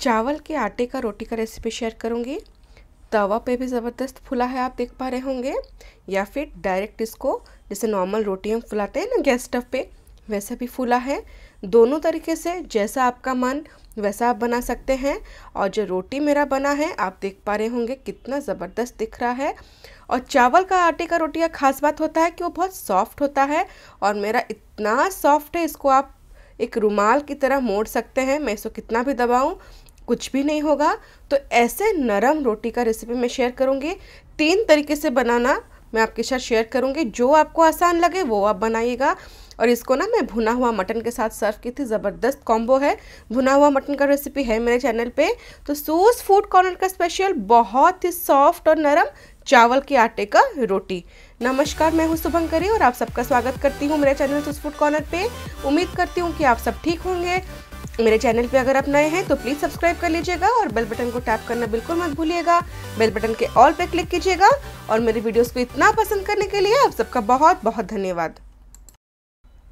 चावल के आटे का रोटी का रेसिपी शेयर करूँगी तवा पे भी ज़बरदस्त फुला है आप देख पा रहे होंगे या फिर डायरेक्ट इसको जैसे नॉर्मल रोटी हम फुलाते हैं ना गैस स्टव पे वैसा भी फूला है दोनों तरीके से जैसा आपका मन वैसा आप बना सकते हैं और जो रोटी मेरा बना है आप देख पा रहे होंगे कितना ज़बरदस्त दिख रहा है और चावल का आटे का रोटी का खास बात होता है कि वो बहुत सॉफ्ट होता है और मेरा इतना सॉफ्ट है इसको आप एक रुमाल की तरह मोड़ सकते हैं मैं इसको कितना भी दबाऊं कुछ भी नहीं होगा तो ऐसे नरम रोटी का रेसिपी मैं शेयर करूँगी तीन तरीके से बनाना मैं आपके साथ शेयर करूँगी जो आपको आसान लगे वो आप बनाइएगा और इसको ना मैं भुना हुआ मटन के साथ सर्व की थी ज़बरदस्त कॉम्बो है भुना हुआ मटन का रेसिपी है मेरे चैनल पे तो सूस फूड कॉर्नर का स्पेशल बहुत ही सॉफ्ट और नरम चावल के आटे का रोटी नमस्कार मैं हूँ शुभंकरी और आप सबका स्वागत करती हूँ मेरे चैनल सूस फूड कॉर्नर पे उम्मीद करती हूँ कि आप सब ठीक होंगे मेरे चैनल पे अगर आप नए हैं तो प्लीज सब्सक्राइब कर लीजिएगा और बेल बटन को टैप करना बिल्कुल मत भूलिएगा बेल बटन के ऑल पे क्लिक कीजिएगा और मेरे वीडियोस को इतना पसंद करने के लिए आप सबका बहुत बहुत धन्यवाद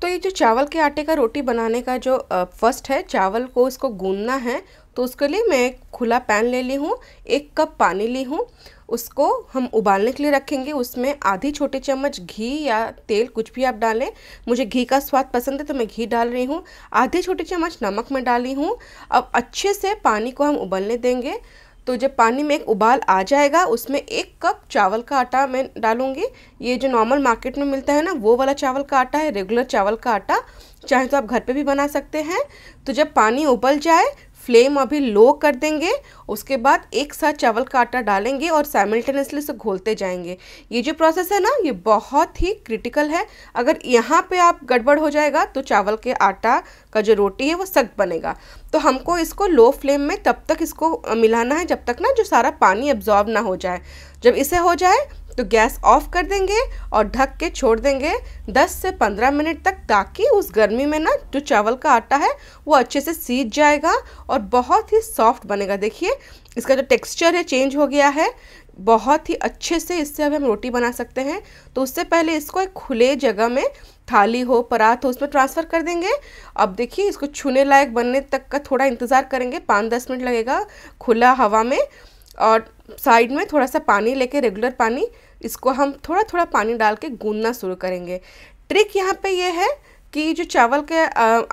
तो ये जो चावल के आटे का रोटी बनाने का जो फर्स्ट है चावल को इसको गूंदना है तो उसके लिए मैं खुला पैन ले ली हूँ एक कप पानी ली हूँ उसको हम उबालने के लिए रखेंगे उसमें आधी छोटे चम्मच घी या तेल कुछ भी आप डालें मुझे घी का स्वाद पसंद है तो मैं घी डाल रही हूँ आधे छोटे चम्मच नमक मैं डाली हूँ अब अच्छे से पानी को हम उबलने देंगे तो जब पानी में एक उबाल आ जाएगा उसमें एक कप चावल का आटा मैं डालूँगी ये जो नॉर्मल मार्केट में मिलता है ना वो वाला चावल का आटा है रेगुलर चावल का आटा चाहे तो आप घर पे भी बना सकते हैं तो जब पानी उबल जाए फ्लेम अभी लो कर देंगे उसके बाद एक साथ चावल का आटा डालेंगे और साइमल्टेनियसली से घोलते जाएंगे ये जो प्रोसेस है ना ये बहुत ही क्रिटिकल है अगर यहाँ पे आप गड़बड़ हो जाएगा तो चावल के आटा का जो रोटी है वो सख्त बनेगा तो हमको इसको लो फ्लेम में तब तक इसको मिलाना है जब तक ना जो सारा पानी एब्जॉर्ब ना हो जाए जब इसे हो जाए तो गैस ऑफ कर देंगे और ढक के छोड़ देंगे 10 से 15 मिनट तक ताकि उस गर्मी में ना जो चावल का आटा है वो अच्छे से सीज जाएगा और बहुत ही सॉफ्ट बनेगा देखिए इसका जो टेक्सचर है चेंज हो गया है बहुत ही अच्छे से इससे अब हम रोटी बना सकते हैं तो उससे पहले इसको एक खुले जगह में थाली हो परात हो उसमें ट्रांसफ़र कर देंगे अब देखिए इसको छूने लायक बनने तक का थोड़ा इंतज़ार करेंगे पाँच दस मिनट लगेगा खुला हवा में और साइड में थोड़ा सा पानी लेके रेगुलर पानी इसको हम थोड़ा थोड़ा पानी डाल के गूंदना शुरू करेंगे ट्रिक यहाँ पे ये है कि जो चावल के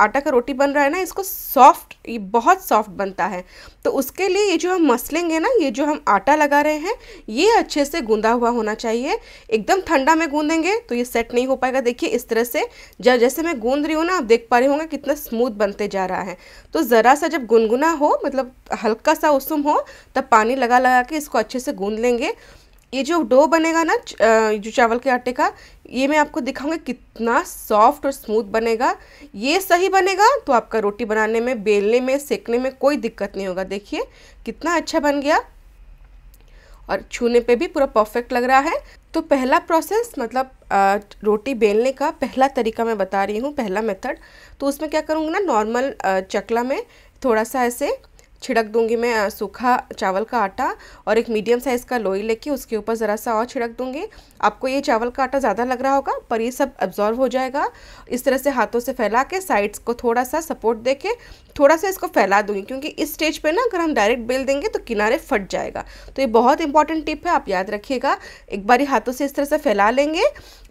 आटा का रोटी बन रहा है ना इसको सॉफ्ट ये बहुत सॉफ्ट बनता है तो उसके लिए ये जो हम मसलेंगे ना ये जो हम आटा लगा रहे हैं ये अच्छे से गूंदा हुआ होना चाहिए एकदम ठंडा में गूंदेंगे तो ये सेट नहीं हो पाएगा देखिए इस तरह से जब जैसे मैं गूंद रही हूँ ना आप देख पा रहे होंगे कितना स्मूथ बनते जा रहा है तो ज़रा सा जब गुनगुना हो मतलब हल्का सा उसम हो तब पानी लगा लगा के इसको अच्छे से गूँध लेंगे ये जो डो बनेगा ना जो चावल के आटे का ये मैं आपको दिखाऊंगी कितना सॉफ्ट और स्मूथ बनेगा ये सही बनेगा तो आपका रोटी बनाने में बेलने में सेकने में कोई दिक्कत नहीं होगा देखिए कितना अच्छा बन गया और छूने पे भी पूरा परफेक्ट लग रहा है तो पहला प्रोसेस मतलब आ, रोटी बेलने का पहला तरीका मैं बता रही हूँ पहला मेथड तो उसमें क्या करूँगी ना नॉर्मल चकला में थोड़ा सा ऐसे छिड़क दूंगी मैं सूखा चावल का आटा और एक मीडियम साइज़ का लोई लेके उसके ऊपर ज़रा सा और छिड़क दूंगी आपको ये चावल का आटा ज़्यादा लग रहा होगा पर ये सब अब्जॉर्व हो जाएगा इस तरह से हाथों से फैला के साइड्स को थोड़ा सा सपोर्ट दे के थोड़ा सा इसको फैला दूंगी क्योंकि इस स्टेज पर ना अगर हम डायरेक्ट बेल देंगे तो किनारे फट जाएगा तो ये बहुत इंपॉर्टेंट टिप है आप याद रखिएगा एक बार हाथों से इस तरह से फैला लेंगे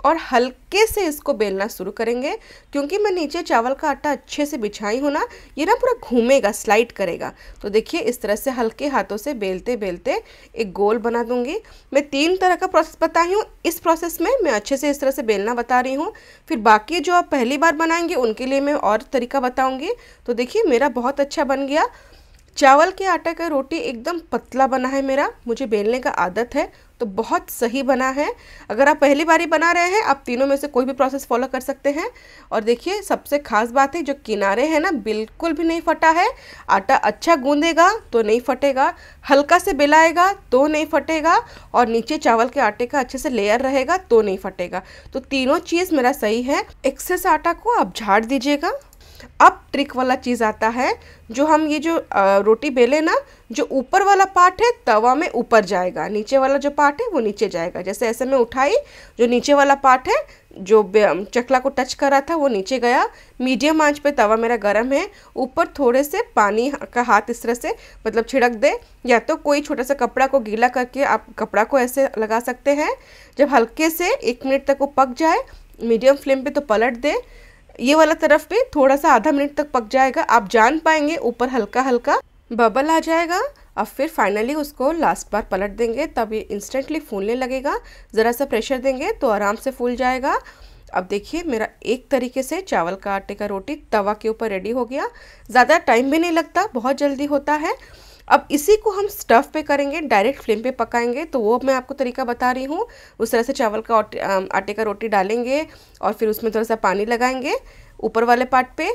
और हल्के से इसको बेलना शुरू करेंगे क्योंकि मैं नीचे चावल का आटा अच्छे से बिछाई हूँ ना ये ना पूरा घूमेगा स्लाइड करेगा तो देखिए इस तरह से हल्के हाथों से बेलते बेलते एक गोल बना दूँगी मैं तीन तरह का प्रोसेस बताई हूँ इस प्रोसेस में मैं अच्छे से इस तरह से बेलना बता रही हूँ फिर बाकी जो आप पहली बार बनाएंगे उनके लिए मैं और तरीका बताऊँगी तो देखिए मेरा बहुत अच्छा बन गया चावल के आटा का रोटी एकदम पतला बना है मेरा मुझे बेलने का आदत है तो बहुत सही बना है अगर आप पहली बार ही बना रहे हैं आप तीनों में से कोई भी प्रोसेस फॉलो कर सकते हैं और देखिए सबसे खास बात है जो किनारे हैं ना बिल्कुल भी नहीं फटा है आटा अच्छा गूंदेगा तो नहीं फटेगा हल्का से बेलाएगा तो नहीं फटेगा और नीचे चावल के आटे का अच्छे से लेयर रहेगा तो नहीं फटेगा तो तीनों चीज़ मेरा सही है एक्सेस आटा को आप झाड़ दीजिएगा अब ट्रिक वाला चीज़ आता है जो हम ये जो रोटी बेले ना जो ऊपर वाला पार्ट है तवा में ऊपर जाएगा नीचे वाला जो पार्ट है वो नीचे जाएगा जैसे ऐसे में उठाई जो नीचे वाला पार्ट है जो चकला को टच करा था वो नीचे गया मीडियम आंच पे तवा मेरा गर्म है ऊपर थोड़े से पानी का हाथ इस तरह से मतलब छिड़क दे या तो कोई छोटा सा कपड़ा को गीला करके आप कपड़ा को ऐसे लगा सकते हैं जब हल्के से एक मिनट तक वो पक जाए मीडियम फ्लेम पे तो पलट दे ये वाला तरफ पे थोड़ा सा आधा मिनट तक पक जाएगा आप जान पाएंगे ऊपर हल्का हल्का बबल आ जाएगा अब फिर फाइनली उसको लास्ट बार पलट देंगे तब ये इंस्टेंटली फूलने लगेगा ज़रा सा प्रेशर देंगे तो आराम से फूल जाएगा अब देखिए मेरा एक तरीके से चावल का आटे का रोटी तवा के ऊपर रेडी हो गया ज़्यादा टाइम भी नहीं लगता बहुत जल्दी होता है अब इसी को हम स्टफ़ पे करेंगे डायरेक्ट फ्लेम पे पकाएंगे तो वो मैं आपको तरीका बता रही हूँ उस तरह से चावल का आटे का रोटी डालेंगे और फिर उसमें थोड़ा सा पानी लगाएंगे ऊपर वाले पार्ट पे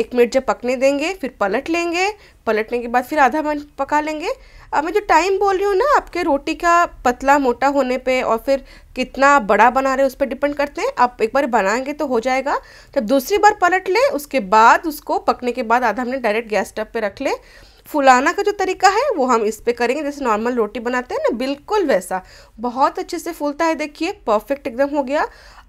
एक मिनट जब पकने देंगे फिर पलट लेंगे पलटने के बाद फिर आधा मिनट पका लेंगे अब मैं जो टाइम बोल रही हूँ ना आपके रोटी का पतला मोटा होने पे और फिर कितना बड़ा बना रहे उस पर डिपेंड करते हैं आप एक बार बनाएंगे तो हो जाएगा जब दूसरी बार पलट लें उसके बाद उसको पकने के बाद आधा मिनट डायरेक्ट गैस स्टव पर रख लें फुलाना का जो तरीका है वो हम इस पर करेंगे जैसे नॉर्मल रोटी बनाते हैं ना बिल्कुल वैसा बहुत अच्छे से फूलता है देखिए परफेक्ट एकदम हो गया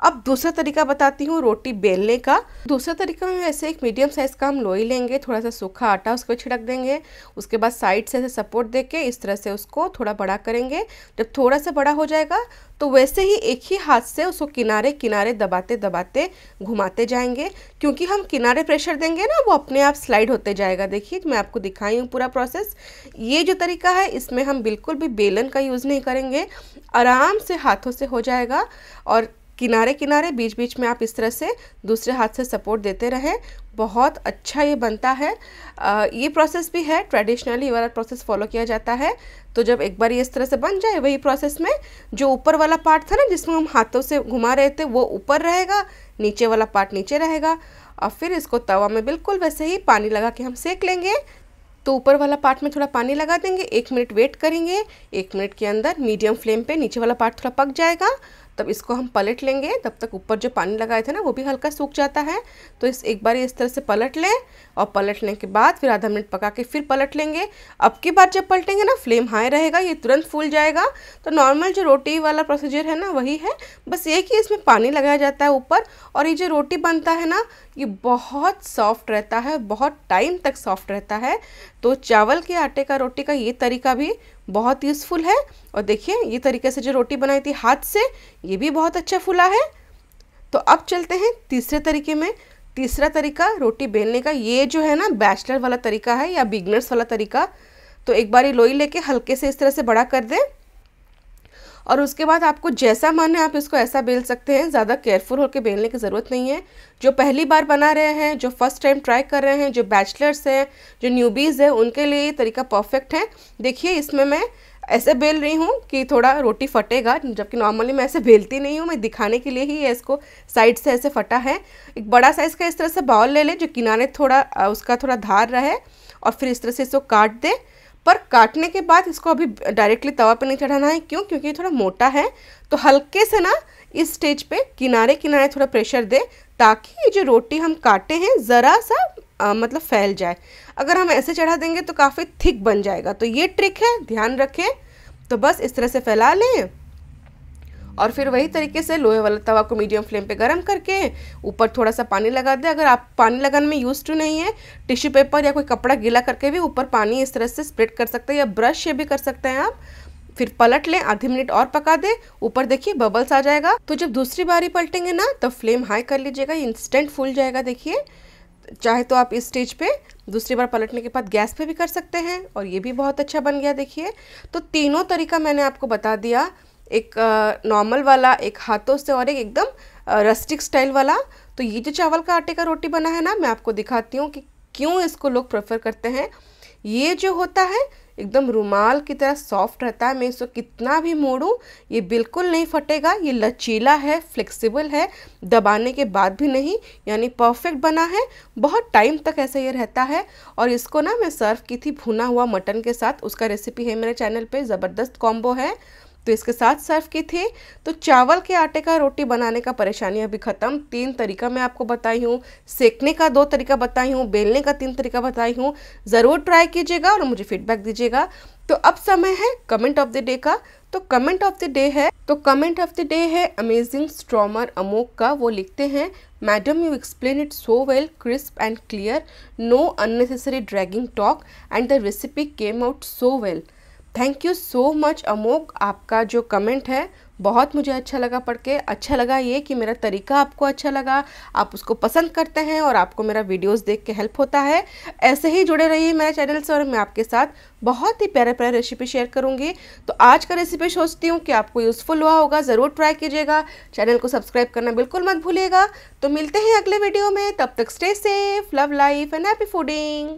अब दूसरा तरीका बताती हूँ रोटी बेलने का दूसरा तरीका में वैसे एक मीडियम साइज़ का हम लोई लेंगे थोड़ा सा सूखा आटा उसको छिड़क देंगे उसके बाद साइड से ऐसे सपोर्ट दे के इस तरह से उसको थोड़ा बड़ा करेंगे जब थोड़ा सा बड़ा हो जाएगा तो वैसे ही एक ही हाथ से उसको किनारे किनारे दबाते दबाते घुमाते जाएंगे क्योंकि हम किनारे प्रेशर देंगे ना वो अपने आप स्लाइड होते जाएगा देखिए मैं आपको दिखाई पूरा प्रोसेस ये जो तरीका है इसमें हम बिल्कुल भी बेलन का यूज़ नहीं करेंगे आराम से हाथों से हो जाएगा और किनारे किनारे बीच बीच में आप इस तरह से दूसरे हाथ से सपोर्ट देते रहें बहुत अच्छा ये बनता है आ, ये प्रोसेस भी है ट्रेडिशनली वाला प्रोसेस फॉलो किया जाता है तो जब एक बार ये इस तरह से बन जाए वही प्रोसेस में जो ऊपर वाला पार्ट था ना जिसमें हम हाथों से घुमा रहे थे वो ऊपर रहेगा नीचे वाला पार्ट नीचे रहेगा और फिर इसको तवा में बिल्कुल वैसे ही पानी लगा के हम सेक लेंगे तो ऊपर वाला पार्ट में थोड़ा पानी लगा देंगे एक मिनट वेट करेंगे एक मिनट के अंदर मीडियम फ्लेम पे नीचे वाला पार्ट थोड़ा पक जाएगा तब इसको हम पलट लेंगे तब तक ऊपर जो पानी लगाए थे ना वो भी हल्का सूख जाता है तो इस एक बार इस तरह से पलट लें और पलटने के बाद फिर आधा मिनट पका के फिर पलट लेंगे अब की बार जब पलटेंगे ना फ्लेम हाई रहेगा ये तुरंत फूल जाएगा तो नॉर्मल जो रोटी वाला प्रोसीजर है ना वही है बस ये कि इसमें पानी लगाया जाता है ऊपर और ये जो रोटी बनता है ना ये बहुत सॉफ्ट रहता है बहुत टाइम तक सॉफ्ट रहता है तो चावल के आटे का रोटी का ये तरीका भी बहुत यूज़फुल है और देखिए ये तरीके से जो रोटी बनाई थी हाथ से ये भी बहुत अच्छा फुला है तो अब चलते हैं तीसरे तरीके में तीसरा तरीका रोटी बेलने का ये जो है ना बैचलर वाला तरीका है या बिगनर्स वाला तरीका तो एक बार ये लोई लेके हल्के से इस तरह से बड़ा कर दें और उसके बाद आपको जैसा मन है आप इसको ऐसा बेल सकते हैं ज़्यादा केयरफुल होकर बेलने की ज़रूरत नहीं है जो पहली बार बना रहे हैं जो फर्स्ट टाइम ट्राई कर रहे हैं जो बैचलर्स हैं जो न्यूबीज़ हैं उनके लिए ये तरीका परफेक्ट है देखिए इसमें मैं ऐसे बेल रही हूँ कि थोड़ा रोटी फटेगा जबकि नॉर्मली मैं ऐसे बेलती नहीं हूँ मैं दिखाने के लिए ही इसको साइड से ऐसे फटा है एक बड़ा साइज़ का इस तरह से बाउल ले लें जो किनारे थोड़ा उसका थोड़ा धार रहे और फिर इस तरह से इसको काट दें पर काटने के बाद इसको अभी डायरेक्टली तवा पे नहीं चढ़ाना है क्यों क्योंकि ये थोड़ा मोटा है तो हल्के से ना इस स्टेज पे किनारे किनारे थोड़ा प्रेशर दे ताकि ये जो रोटी हम काटे हैं ज़रा सा आ, मतलब फैल जाए अगर हम ऐसे चढ़ा देंगे तो काफ़ी थिक बन जाएगा तो ये ट्रिक है ध्यान रखें तो बस इस तरह से फैला लें और फिर वही तरीके से लोहे वाला तवा को मीडियम फ्लेम पे गर्म करके ऊपर थोड़ा सा पानी लगा दें अगर आप पानी लगाने में यूज़ टू नहीं है टिश्यू पेपर या कोई कपड़ा गीला करके भी ऊपर पानी इस तरह से स्प्रेड कर सकते हैं या ब्रश से भी कर सकते हैं आप फिर पलट लें आधे मिनट और पका दें ऊपर देखिए बबल्स आ जाएगा तो जब दूसरी बारी पलटेंगे ना तो फ्लेम हाई कर लीजिएगा इंस्टेंट फूल जाएगा देखिए चाहे तो आप इस स्टेज पे दूसरी बार पलटने के बाद गैस पे भी कर सकते हैं और ये भी बहुत अच्छा बन गया देखिए तो तीनों तरीका मैंने आपको बता दिया एक नॉर्मल वाला एक हाथों से और एक एकदम रस्टिक स्टाइल वाला तो ये जो चावल का आटे का रोटी बना है ना मैं आपको दिखाती हूँ कि क्यों इसको लोग प्रेफर करते हैं ये जो होता है एकदम रुमाल की तरह सॉफ्ट रहता है मैं इसको कितना भी मोड़ूँ ये बिल्कुल नहीं फटेगा ये लचीला है फ्लेक्सिबल है दबाने के बाद भी नहीं यानी परफेक्ट बना है बहुत टाइम तक ऐसा ये रहता है और इसको ना मैं सर्व की थी भुना हुआ मटन के साथ उसका रेसिपी है मेरे चैनल पे ज़बरदस्त कॉम्बो है तो इसके साथ सर्व की थी तो चावल के आटे का रोटी बनाने का परेशानी अभी ख़त्म तीन तरीका मैं आपको बताई हूँ सेकने का दो तरीका बताई हूँ बेलने का तीन तरीका बताई हूँ ज़रूर ट्राई कीजिएगा और मुझे फीडबैक दीजिएगा तो अब समय है कमेंट ऑफ द डे का तो कमेंट ऑफ द डे है तो कमेंट ऑफ द डे है अमेजिंग स्ट्रॉमर अमोक का वो लिखते हैं madam you explain it so well crisp and clear no unnecessary dragging talk and the recipe came out so well thank you so much अमोक आपका जो कमेंट है बहुत मुझे अच्छा लगा पढ़ के अच्छा लगा ये कि मेरा तरीका आपको अच्छा लगा आप उसको पसंद करते हैं और आपको मेरा वीडियोस देख के हेल्प होता है ऐसे ही जुड़े रहिए मेरे चैनल से और मैं आपके साथ बहुत ही प्यारे प्यारे रेसिपी शेयर करूँगी तो आज का रेसिपी सोचती हूँ कि आपको यूज़फुल हुआ होगा ज़रूर ट्राई कीजिएगा चैनल को सब्सक्राइब करना बिल्कुल मत भूलिएगा तो मिलते हैं अगले वीडियो में तब तक stay safe love life and happy fooding